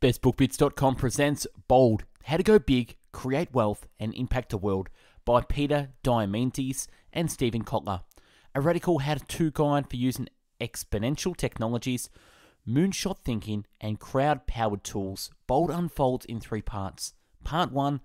BestBookBits.com presents Bold How to Go Big, Create Wealth, and Impact the World by Peter Diamantis and Stephen Kotler. A radical how to guide for using exponential technologies, moonshot thinking, and crowd powered tools. Bold unfolds in three parts. Part 1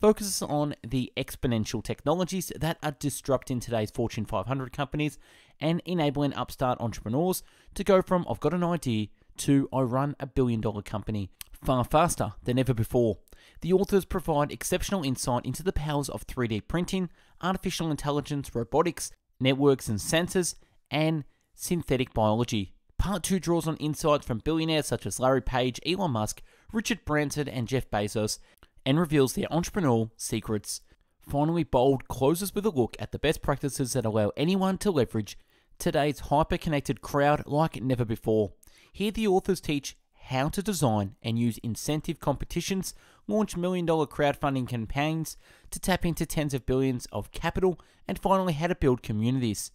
focuses on the exponential technologies that are disrupting today's Fortune 500 companies and enabling upstart entrepreneurs to go from I've got an idea to I Run a Billion Dollar Company far faster than ever before. The authors provide exceptional insight into the powers of 3D printing, artificial intelligence, robotics, networks and sensors, and synthetic biology. Part 2 draws on insights from billionaires such as Larry Page, Elon Musk, Richard Branson, and Jeff Bezos, and reveals their entrepreneurial secrets. Finally, Bold closes with a look at the best practices that allow anyone to leverage today's hyper connected crowd like never before. Here, the authors teach how to design and use incentive competitions, launch million dollar crowdfunding campaigns to tap into tens of billions of capital, and finally, how to build communities.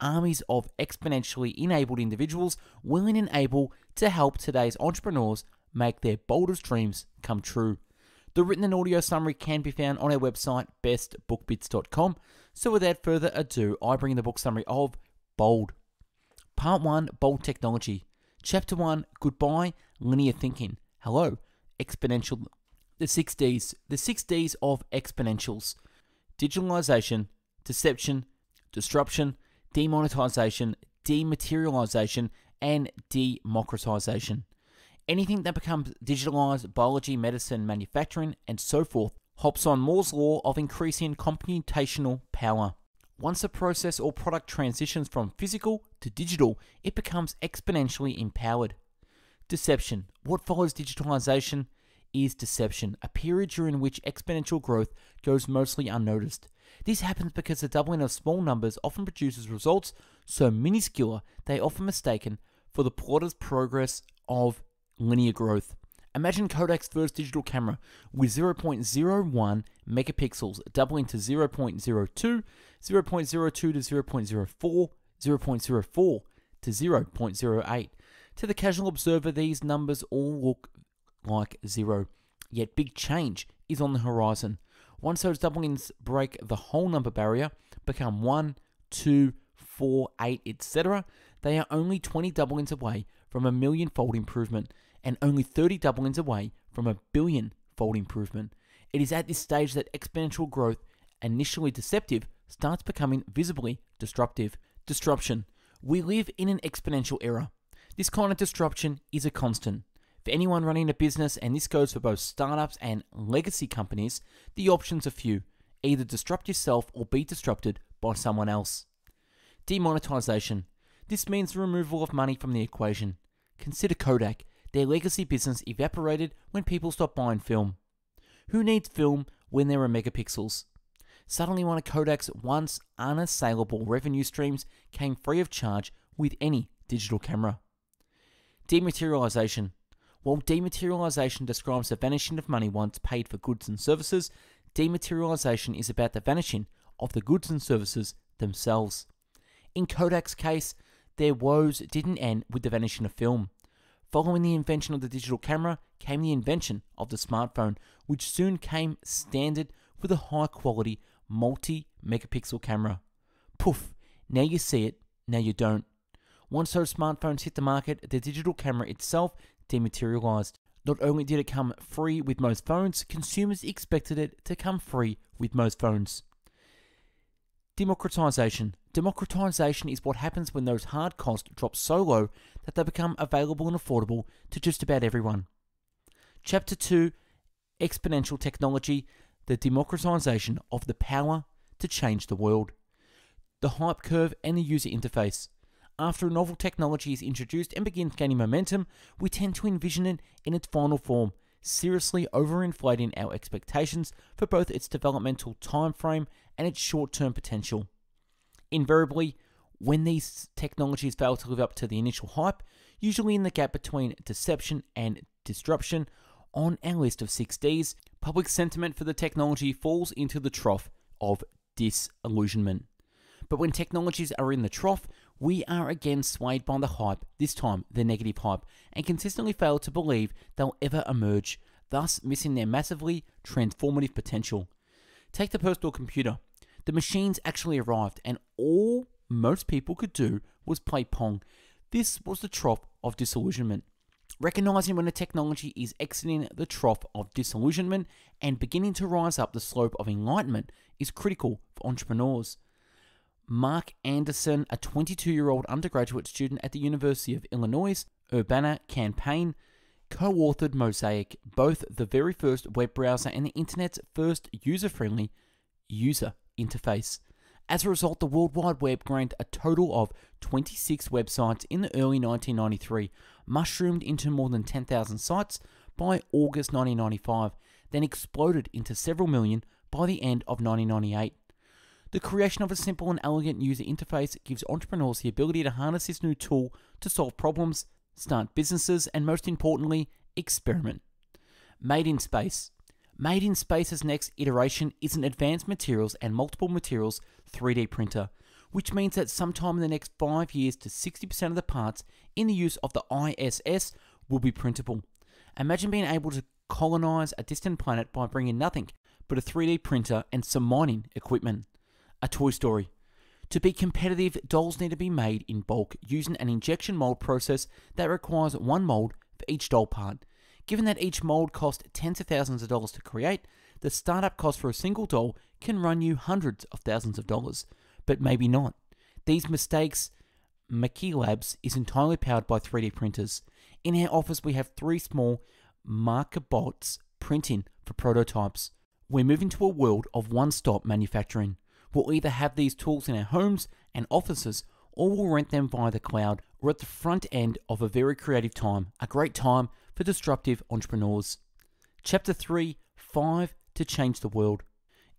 Armies of exponentially enabled individuals willing and able to help today's entrepreneurs make their boldest dreams come true. The written and audio summary can be found on our website, bestbookbits.com. So, without further ado, I bring the book summary of Bold. Part 1 Bold Technology Chapter 1 Goodbye Linear Thinking. Hello, Exponential. The 6Ds. The 6Ds of exponentials digitalization, deception, disruption, demonetization, dematerialization, and democratization. Anything that becomes digitalized, biology, medicine, manufacturing, and so forth, hops on Moore's law of increasing computational power. Once a process or product transitions from physical to digital, it becomes exponentially empowered. Deception. What follows digitalization is deception, a period during which exponential growth goes mostly unnoticed. This happens because the doubling of small numbers often produces results so minuscule they are often mistaken for the plotter's progress of linear growth. Imagine Kodak's first digital camera with 0.01 megapixels doubling to 0.02, 0.02 to 0.04, 0.04 to 0.08. To the casual observer, these numbers all look like zero. Yet big change is on the horizon. Once those doublings break the whole number barrier, become 1, 2, 4, 8, etc., they are only 20 doublings away from a million fold improvement and only 30 doublings away from a billion fold improvement. It is at this stage that exponential growth, initially deceptive, starts becoming visibly disruptive. Disruption. We live in an exponential era. This kind of disruption is a constant. For anyone running a business, and this goes for both startups and legacy companies, the options are few either disrupt yourself or be disrupted by someone else. Demonetization. This means the removal of money from the equation. Consider Kodak. Their legacy business evaporated when people stopped buying film. Who needs film when there are megapixels? suddenly one of Kodak's once unassailable revenue streams came free of charge with any digital camera. Dematerialization. While dematerialization describes the vanishing of money once paid for goods and services, dematerialization is about the vanishing of the goods and services themselves. In Kodak's case, their woes didn't end with the vanishing of film. Following the invention of the digital camera came the invention of the smartphone, which soon came standard with a high quality multi megapixel camera. Poof, now you see it, now you don't. Once those smartphones hit the market, the digital camera itself dematerialized. Not only did it come free with most phones, consumers expected it to come free with most phones. Democratization. Democratization is what happens when those hard costs drop so low that they become available and affordable to just about everyone. Chapter 2 Exponential Technology the democratization of the power to change the world. The hype curve and the user interface. After a novel technology is introduced and begins gaining momentum, we tend to envision it in its final form, seriously overinflating our expectations for both its developmental time frame and its short-term potential. Invariably, when these technologies fail to live up to the initial hype, usually in the gap between deception and disruption, on our list of six Ds, public sentiment for the technology falls into the trough of disillusionment. But when technologies are in the trough, we are again swayed by the hype, this time the negative hype, and consistently fail to believe they'll ever emerge, thus missing their massively transformative potential. Take the personal computer. The machines actually arrived, and all most people could do was play Pong. This was the trough of disillusionment recognizing when a technology is exiting the trough of disillusionment and beginning to rise up the slope of enlightenment is critical for entrepreneurs. Mark Anderson, a 22 year old undergraduate student at the University of Illinois Urbana Campaign, co authored Mosaic, both the very first web browser and the internet's first user friendly user interface. As a result, the World Wide Web gained a total of 26 websites in the early 1993, mushroomed into more than 10,000 sites by August 1995, then exploded into several million by the end of 1998. The creation of a simple and elegant user interface gives entrepreneurs the ability to harness this new tool to solve problems, start businesses, and most importantly, experiment. Made in Space Made in Space's next iteration is an advanced materials and multiple materials 3D printer which means that sometime in the next 5 years to 60% of the parts in the use of the ISS will be printable. Imagine being able to colonize a distant planet by bringing nothing but a 3D printer and some mining equipment. A Toy Story. To be competitive, dolls need to be made in bulk using an injection mold process that requires one mold for each doll part. Given that each mold costs tens of thousands of dollars to create, the startup cost for a single doll can run you hundreds of thousands of dollars, but maybe not. These mistakes. Mackie Labs is entirely powered by 3D printers. In our office, we have three small marker bots printing for prototypes. We're moving to a world of one stop manufacturing. We'll either have these tools in our homes and offices, or we'll rent them via the cloud. We're at the front end of a very creative time, a great time for disruptive entrepreneurs. Chapter 3 5 to Change the World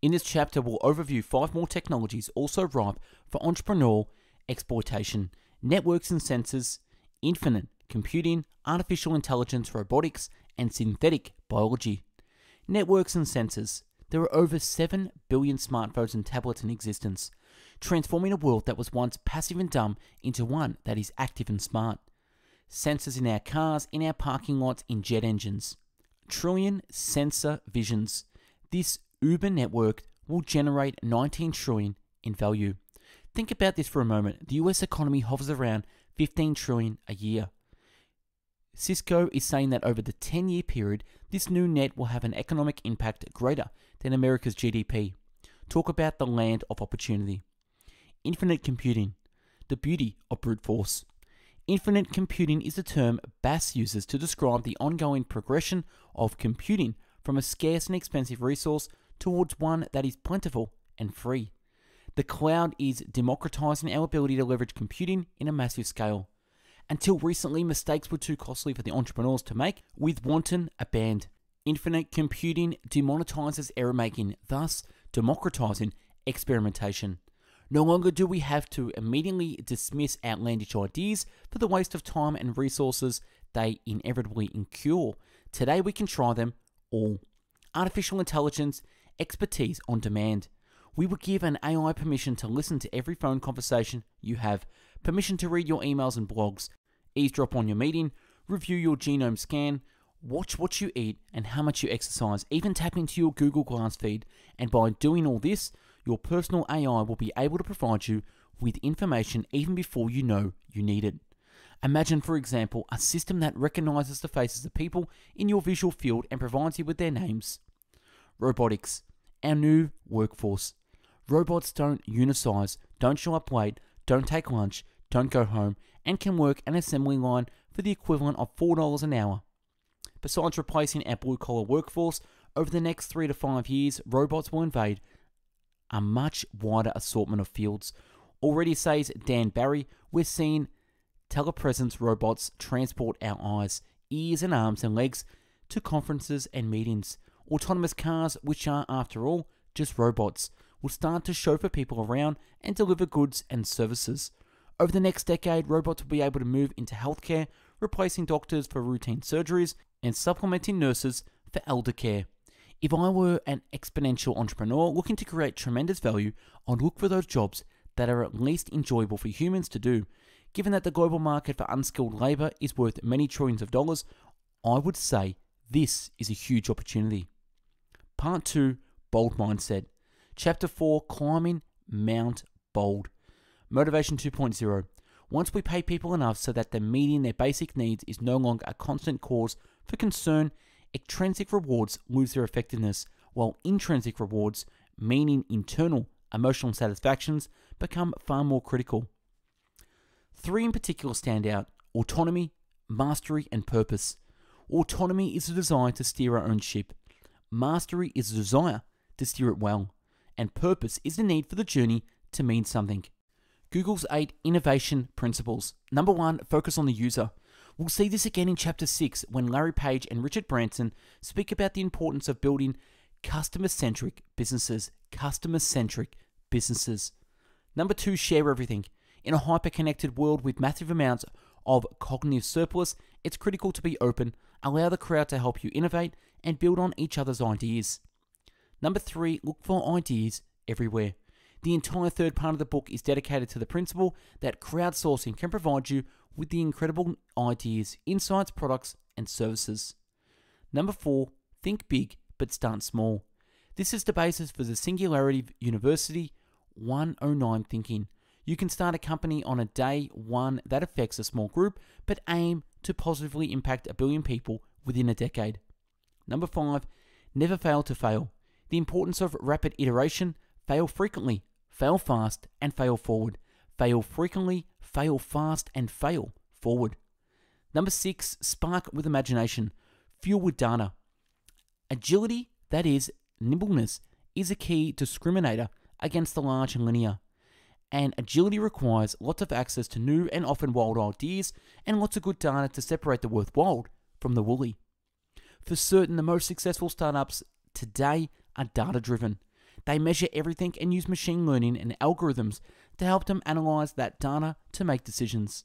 in this chapter, we'll overview five more technologies also ripe for entrepreneurial exploitation networks and sensors, infinite computing, artificial intelligence, robotics, and synthetic biology. Networks and sensors. There are over 7 billion smartphones and tablets in existence, transforming a world that was once passive and dumb into one that is active and smart. Sensors in our cars, in our parking lots, in jet engines. Trillion sensor visions. This Uber network will generate 19 trillion in value. Think about this for a moment. The US economy hovers around 15 trillion a year. Cisco is saying that over the 10 year period, this new net will have an economic impact greater than America's GDP. Talk about the land of opportunity. Infinite computing, the beauty of brute force. Infinite computing is a term Bass uses to describe the ongoing progression of computing from a scarce and expensive resource towards one that is plentiful and free. The cloud is democratizing our ability to leverage computing in a massive scale. Until recently, mistakes were too costly for the entrepreneurs to make, with wanton abandon. Infinite computing demonetizes error making, thus democratizing experimentation. No longer do we have to immediately dismiss outlandish ideas for the waste of time and resources they inevitably incur. Today we can try them all. Artificial intelligence expertise on demand. We would give an AI permission to listen to every phone conversation you have, permission to read your emails and blogs, eavesdrop on your meeting, review your genome scan, watch what you eat and how much you exercise, even tap into your Google Glass feed, and by doing all this, your personal AI will be able to provide you with information even before you know you need it. Imagine, for example, a system that recognizes the faces of people in your visual field and provides you with their names. Robotics our new workforce. Robots don't unisize, don't show up late, don't take lunch, don't go home, and can work an assembly line for the equivalent of $4 an hour. Besides replacing our blue collar workforce, over the next three to five years, robots will invade a much wider assortment of fields. Already says Dan Barry, we're seeing telepresence robots transport our eyes, ears, and arms and legs to conferences and meetings. Autonomous cars, which are, after all, just robots, will start to chauffeur people around and deliver goods and services. Over the next decade, robots will be able to move into healthcare, replacing doctors for routine surgeries and supplementing nurses for elder care. If I were an exponential entrepreneur looking to create tremendous value, I'd look for those jobs that are at least enjoyable for humans to do. Given that the global market for unskilled labour is worth many trillions of dollars, I would say this is a huge opportunity. Part 2 Bold Mindset. Chapter 4 Climbing Mount Bold. Motivation 2.0. Once we pay people enough so that meeting their basic needs is no longer a constant cause for concern, extrinsic rewards lose their effectiveness, while intrinsic rewards, meaning internal emotional satisfactions, become far more critical. Three in particular stand out autonomy, mastery, and purpose. Autonomy is a desire to steer our own ship, Mastery is a desire to steer it well, and purpose is the need for the journey to mean something. Google's eight innovation principles. Number one, focus on the user. We'll see this again in Chapter 6 when Larry Page and Richard Branson speak about the importance of building customer centric businesses. Customer centric businesses. Number two, share everything. In a hyper connected world with massive amounts of cognitive surplus, it's critical to be open, allow the crowd to help you innovate, and build on each other's ideas. Number three, look for ideas everywhere. The entire third part of the book is dedicated to the principle that crowdsourcing can provide you with the incredible ideas, insights, products, and services. Number four, think big but start small. This is the basis for the Singularity University 109 thinking. You can start a company on a day one that affects a small group, but aim to positively impact a billion people within a decade. Number five, never fail to fail. The importance of rapid iteration, fail frequently, fail fast, and fail forward. Fail frequently, fail fast, and fail forward. Number six, spark with imagination, fuel with data. Agility, that is, nimbleness, is a key discriminator against the large and linear. And agility requires lots of access to new and often wild ideas and lots of good data to separate the worthwhile from the woolly. For certain, the most successful startups today are data driven. They measure everything and use machine learning and algorithms to help them analyze that data to make decisions.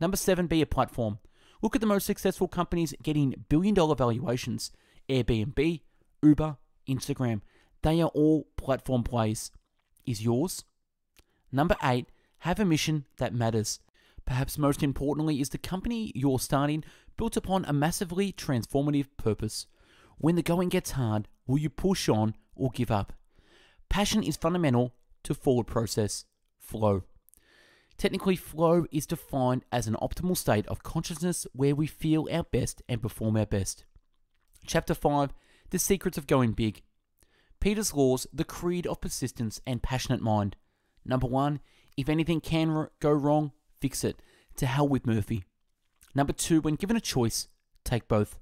Number seven, be a platform. Look at the most successful companies getting billion dollar valuations Airbnb, Uber, Instagram. They are all platform plays. Is yours? Number eight, have a mission that matters. Perhaps most importantly, is the company you're starting built upon a massively transformative purpose. When the going gets hard, will you push on or give up? Passion is fundamental to forward process flow. Technically, flow is defined as an optimal state of consciousness where we feel our best and perform our best. Chapter 5 The Secrets of Going Big. Peter's Laws, the creed of persistence and passionate mind. Number 1 If anything can go wrong, fix it. To hell with Murphy. Number two, when given a choice, take both.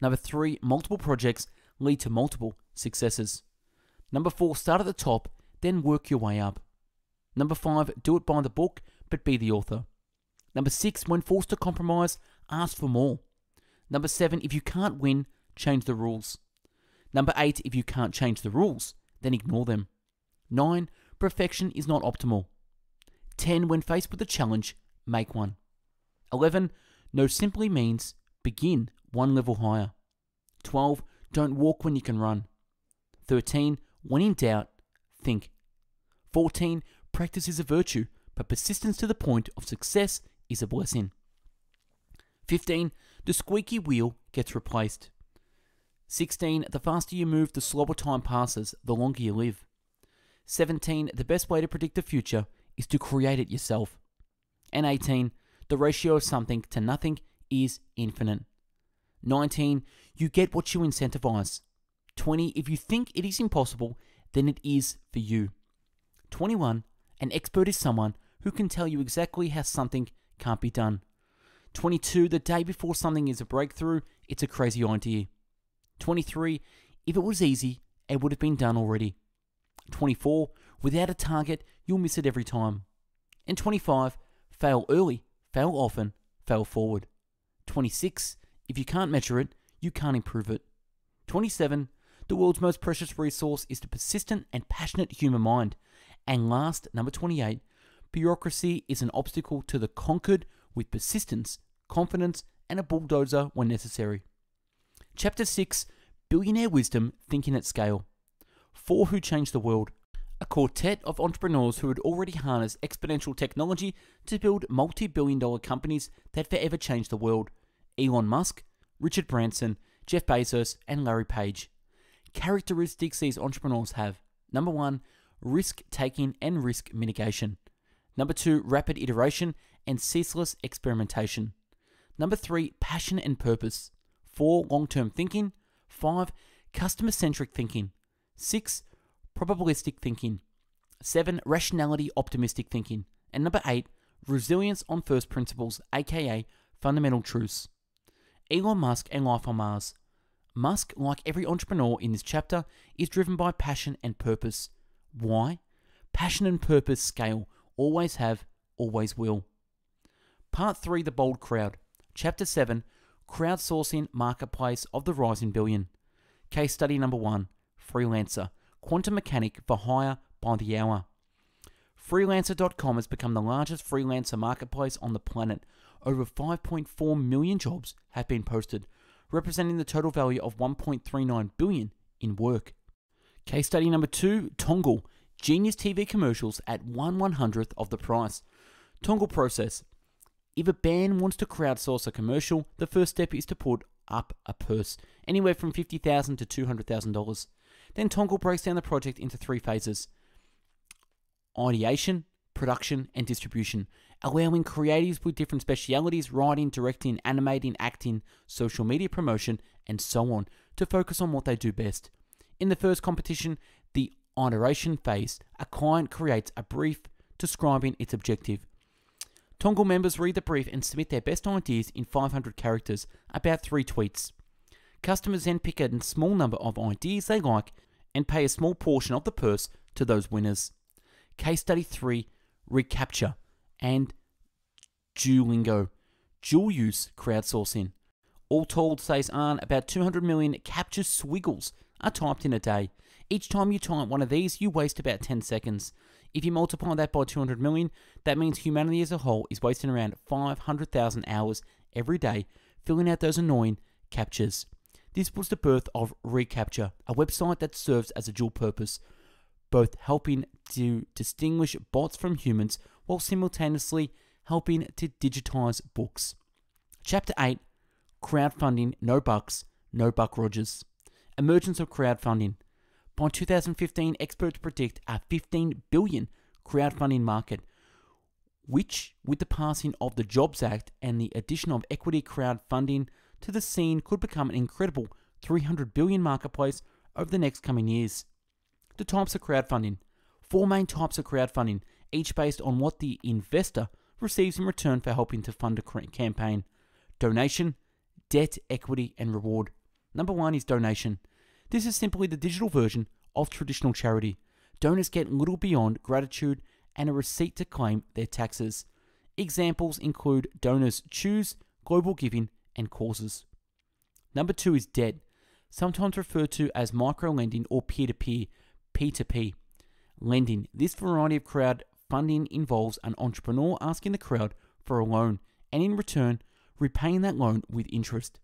Number three, multiple projects lead to multiple successes. Number four, start at the top, then work your way up. Number five, do it by the book, but be the author. Number six, when forced to compromise, ask for more. Number seven, if you can't win, change the rules. Number eight, if you can't change the rules, then ignore them. Nine, perfection is not optimal. 10. When faced with a challenge, make one. 11. No simply means begin one level higher. 12. Don't walk when you can run. 13. When in doubt, think. 14. Practice is a virtue, but persistence to the point of success is a blessing. 15. The squeaky wheel gets replaced. 16. The faster you move, the slower time passes, the longer you live. 17. The best way to predict the future is to create it yourself. And 18 the ratio of something to nothing is infinite. 19. You get what you incentivize. 20. If you think it is impossible, then it is for you. 21. An expert is someone who can tell you exactly how something can't be done. 22. The day before something is a breakthrough, it's a crazy idea. 23. If it was easy, it would have been done already. 24. Without a target, you'll miss it every time. And 25. Fail early Fail often, fail forward. 26. If you can't measure it, you can't improve it. 27. The world's most precious resource is the persistent and passionate human mind. And last, number 28, bureaucracy is an obstacle to the conquered with persistence, confidence, and a bulldozer when necessary. Chapter 6 Billionaire Wisdom Thinking at Scale. Four who changed the world a quartet of entrepreneurs who had already harnessed exponential technology to build multi billion dollar companies that forever changed the world Elon Musk, Richard Branson, Jeff Bezos, and Larry Page. Characteristics these entrepreneurs have number one, risk taking and risk mitigation. Number two, rapid iteration and ceaseless experimentation. Number three, passion and purpose. Four, long term thinking. Five, customer centric thinking. Six, probabilistic thinking. Seven, rationality, optimistic thinking. And number eight, resilience on first principles, aka fundamental truths. Elon Musk and life on Mars. Musk, like every entrepreneur in this chapter, is driven by passion and purpose. Why? Passion and purpose scale. Always have, always will. Part 3 The Bold Crowd. Chapter 7 Crowdsourcing Marketplace of the Rising Billion. Case study number 1 Freelancer quantum mechanic for hire by the hour. Freelancer.com has become the largest freelancer marketplace on the planet. Over 5.4 million jobs have been posted, representing the total value of 1.39 billion in work. Case study number two Tongle, genius TV commercials at 1 100th of the price. Tongle process. If a band wants to crowdsource a commercial, the first step is to put up a purse, anywhere from $50,000 to $200,000. Then Tonkel breaks down the project into three phases ideation, production, and distribution, allowing creatives with different specialities, writing, directing, animating, acting, social media promotion, and so on, to focus on what they do best. In the first competition, the iteration phase, a client creates a brief describing its objective. Tongle members read the brief and submit their best ideas in 500 characters, about three tweets. Customers then pick a small number of ideas they like and pay a small portion of the purse to those winners. Case study 3 Recapture and Duolingo. Dual use crowdsourcing. All told, says Arn, about 200 million capture swiggles are typed in a day. Each time you type one of these, you waste about 10 seconds. If you multiply that by 200 million, that means humanity as a whole is wasting around 500,000 hours every day filling out those annoying captures. This was the birth of Recapture, a website that serves as a dual purpose, both helping to distinguish bots from humans while simultaneously helping to digitize books. Chapter 8 Crowdfunding No Bucks, No Buck Rogers. Emergence of crowdfunding. By 2015, experts predict a 15 billion crowdfunding market, which, with the passing of the Jobs Act and the addition of equity crowdfunding to the scene could become an incredible 300 billion marketplace over the next coming years. The types of crowdfunding. Four main types of crowdfunding, each based on what the investor receives in return for helping to fund a campaign. Donation, debt, equity, and reward. Number one is donation. This is simply the digital version of traditional charity. Donors get little beyond gratitude and a receipt to claim their taxes. Examples include donors choose, global giving, and causes. Number two is debt, sometimes referred to as micro lending or peer to peer, P2P lending. This variety of crowd funding involves an entrepreneur asking the crowd for a loan and in return repaying that loan with interest.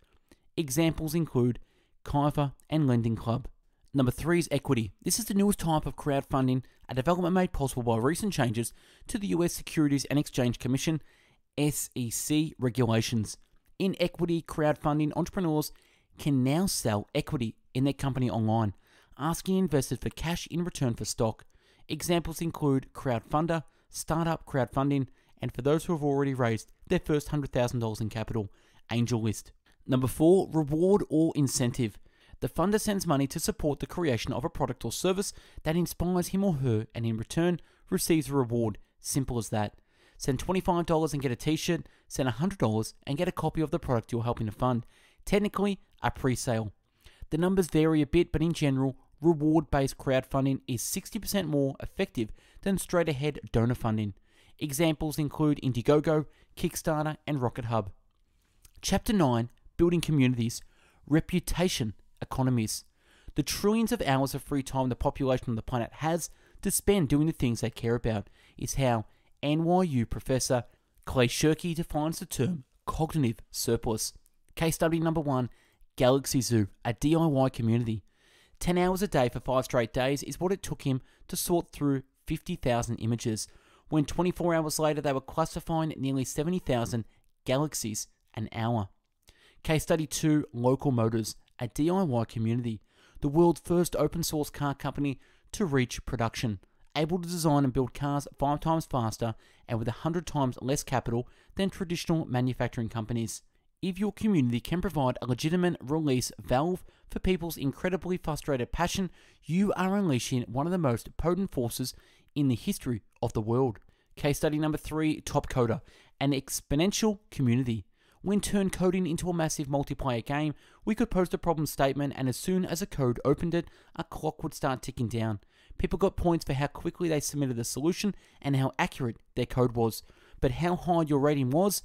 Examples include Kaifa and Lending Club. Number three is equity. This is the newest type of crowdfunding, a development made possible by recent changes to the US Securities and Exchange Commission SEC regulations in equity crowdfunding, entrepreneurs can now sell equity in their company online, asking investors for cash in return for stock. Examples include Crowdfunder, Startup Crowdfunding, and for those who have already raised their first $100,000 in capital, Angel List. Number four, reward or incentive. The funder sends money to support the creation of a product or service that inspires him or her and in return receives a reward. Simple as that. Send $25 and get a t shirt, send $100 and get a copy of the product you're helping to fund, technically a pre sale. The numbers vary a bit, but in general, reward based crowdfunding is 60% more effective than straight ahead donor funding. Examples include Indiegogo, Kickstarter, and Rocket Hub. Chapter 9 Building Communities Reputation Economies. The trillions of hours of free time the population of the planet has to spend doing the things they care about is how NYU professor Clay Shirky defines the term cognitive surplus. Case study number one Galaxy Zoo, a DIY community. 10 hours a day for 5 straight days is what it took him to sort through 50,000 images, when 24 hours later they were classifying nearly 70,000 galaxies an hour. Case study 2 Local Motors, a DIY community, the world's first open source car company to reach production able to design and build cars five times faster and with 100 times less capital than traditional manufacturing companies. If your community can provide a legitimate release valve for people's incredibly frustrated passion, you are unleashing one of the most potent forces in the history of the world. Case study number three Top Coder, an exponential community. When turned coding into a massive multiplayer game, we could post a problem statement, and as soon as a code opened it, a clock would start ticking down. People got points for how quickly they submitted the solution and how accurate their code was. But how high your rating was,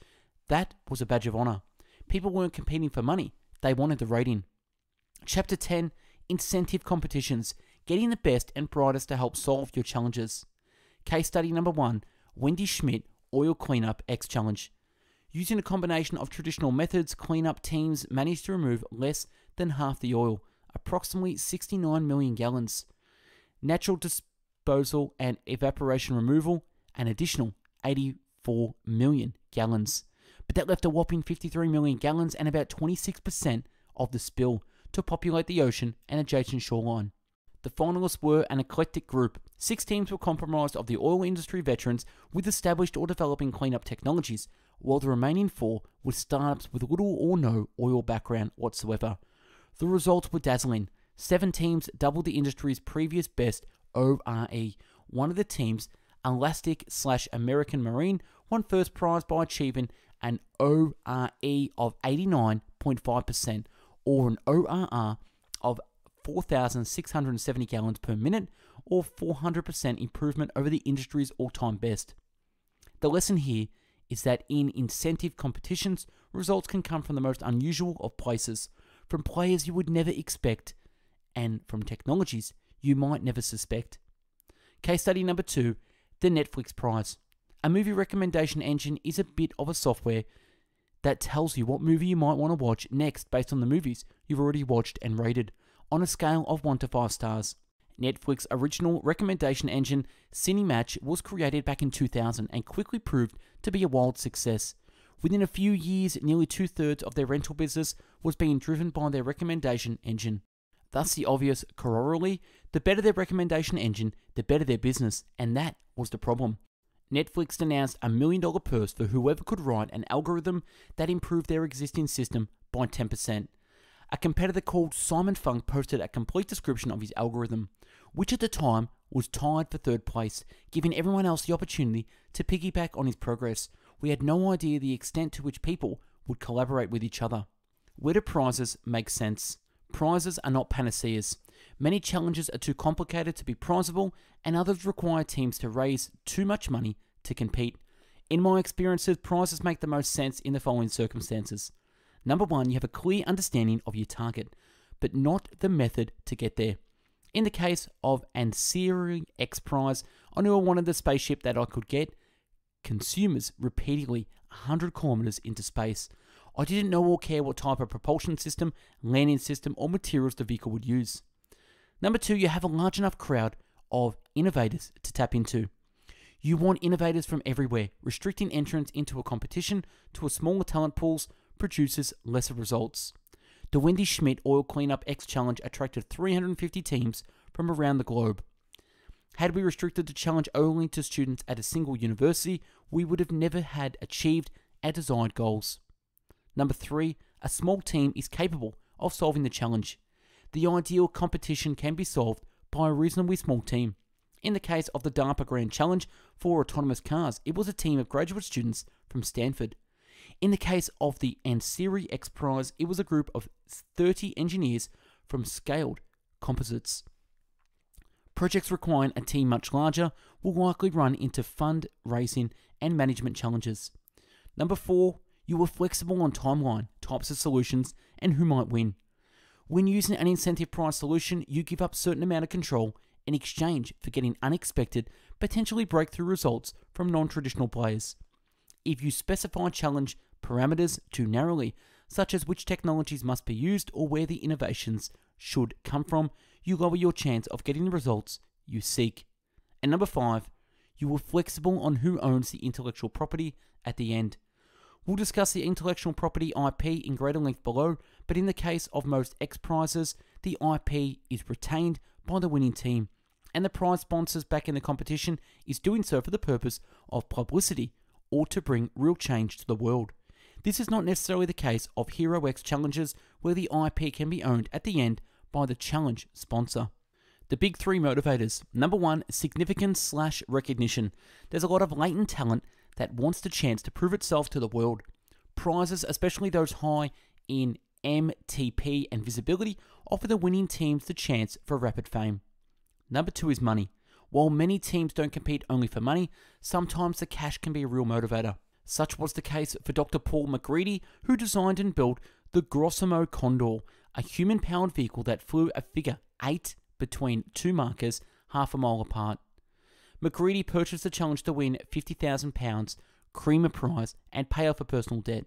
that was a badge of honor. People weren't competing for money, they wanted the rating. Chapter 10 Incentive Competitions Getting the best and brightest to help solve your challenges. Case study number one Wendy Schmidt Oil Cleanup X Challenge. Using a combination of traditional methods, cleanup teams managed to remove less than half the oil, approximately 69 million gallons natural disposal and evaporation removal, an additional 84 million gallons. But that left a whopping 53 million gallons and about 26% of the spill to populate the ocean and adjacent shoreline. The finalists were an eclectic group. Six teams were comprised of the oil industry veterans with established or developing cleanup technologies, while the remaining four were startups with little or no oil background whatsoever. The results were dazzling. Seven teams, doubled the industry's previous best ORE. One of the teams, Elastic slash American Marine, won first prize by achieving an ORE of 89.5% or an ORR of 4,670 gallons per minute or 400% improvement over the industry's all time best. The lesson here is that in incentive competitions, results can come from the most unusual of places, from players you would never expect, and from technologies you might never suspect. Case study number two the Netflix Prize. A movie recommendation engine is a bit of a software that tells you what movie you might want to watch next based on the movies you've already watched and rated on a scale of 1 to 5 stars. Netflix's original recommendation engine, Cinematch, was created back in 2000 and quickly proved to be a wild success. Within a few years, nearly two thirds of their rental business was being driven by their recommendation engine. Thus, the obvious corollary the better their recommendation engine, the better their business, and that was the problem. Netflix announced a million dollar purse for whoever could write an algorithm that improved their existing system by 10%. A competitor called Simon Funk posted a complete description of his algorithm, which at the time was tied for third place, giving everyone else the opportunity to piggyback on his progress. We had no idea the extent to which people would collaborate with each other. Where do prizes make sense? Prizes are not panaceas. Many challenges are too complicated to be prizable, and others require teams to raise too much money to compete. In my experiences, prizes make the most sense in the following circumstances. Number one, you have a clear understanding of your target, but not the method to get there. In the case of Ansiri X Prize, I knew I wanted the spaceship that I could get consumers repeatedly 100 kilometers into space. I didn't know or care what type of propulsion system, landing system, or materials the vehicle would use. Number two, you have a large enough crowd of innovators to tap into. You want innovators from everywhere. Restricting entrance into a competition to a smaller talent pools produces lesser results. The Wendy Schmidt Oil Cleanup X Challenge attracted 350 teams from around the globe. Had we restricted the challenge only to students at a single university, we would have never had achieved our desired goals. Number three, a small team is capable of solving the challenge. The ideal competition can be solved by a reasonably small team. In the case of the DARPA Grand Challenge for autonomous cars, it was a team of graduate students from Stanford. In the case of the Ansiri X Prize, it was a group of 30 engineers from Scaled Composites. Projects requiring a team much larger will likely run into fundraising and management challenges. Number four, you were flexible on timeline, types of solutions, and who might win. When using an incentive price solution, you give up certain amount of control in exchange for getting unexpected, potentially breakthrough results from non-traditional players. If you specify challenge parameters too narrowly, such as which technologies must be used or where the innovations should come from, you lower your chance of getting the results you seek. And number five, you were flexible on who owns the intellectual property at the end. We'll discuss the intellectual property IP in greater length below, but in the case of most X prizes, the IP is retained by the winning team, and the prize sponsors back in the competition is doing so for the purpose of publicity or to bring real change to the world. This is not necessarily the case of Hero X challenges where the IP can be owned at the end by the challenge sponsor. The big three motivators. Number one, significance slash recognition. There's a lot of latent talent that wants the chance to prove itself to the world. Prizes, especially those high in MTP and visibility, offer the winning teams the chance for rapid fame. Number two is money. While many teams don't compete only for money, sometimes the cash can be a real motivator. Such was the case for Dr. Paul McGreedy, who designed and built the Grossimo Condor, a human powered vehicle that flew a figure eight between two markers half a mile apart. Macready purchased the challenge to win £50,000, creamer prize, and pay off a personal debt.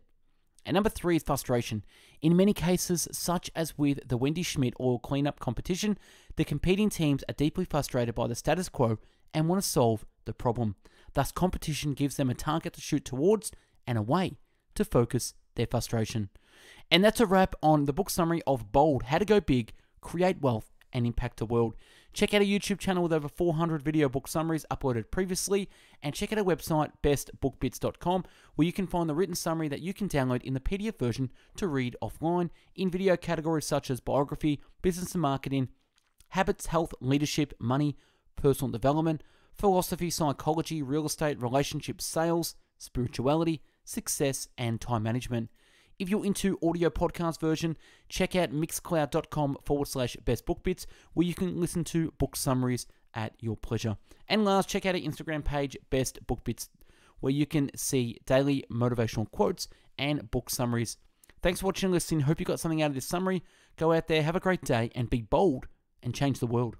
And number three is frustration. In many cases, such as with the Wendy Schmidt oil cleanup competition, the competing teams are deeply frustrated by the status quo and want to solve the problem. Thus, competition gives them a target to shoot towards and a way to focus their frustration. And that's a wrap on the book summary of Bold How to Go Big, Create Wealth, and impact the world. Check out our YouTube channel with over 400 video book summaries uploaded previously, and check out our website, bestbookbits.com, where you can find the written summary that you can download in the PDF version to read offline in video categories such as biography, business and marketing, habits, health, leadership, money, personal development, philosophy, psychology, real estate, relationships, sales, spirituality, success, and time management. If you're into audio podcast version, check out mixcloud.com forward slash best book bits, where you can listen to book summaries at your pleasure. And last, check out our Instagram page, Best Book Bits, where you can see daily motivational quotes and book summaries. Thanks for watching and listening. Hope you got something out of this summary. Go out there, have a great day, and be bold and change the world.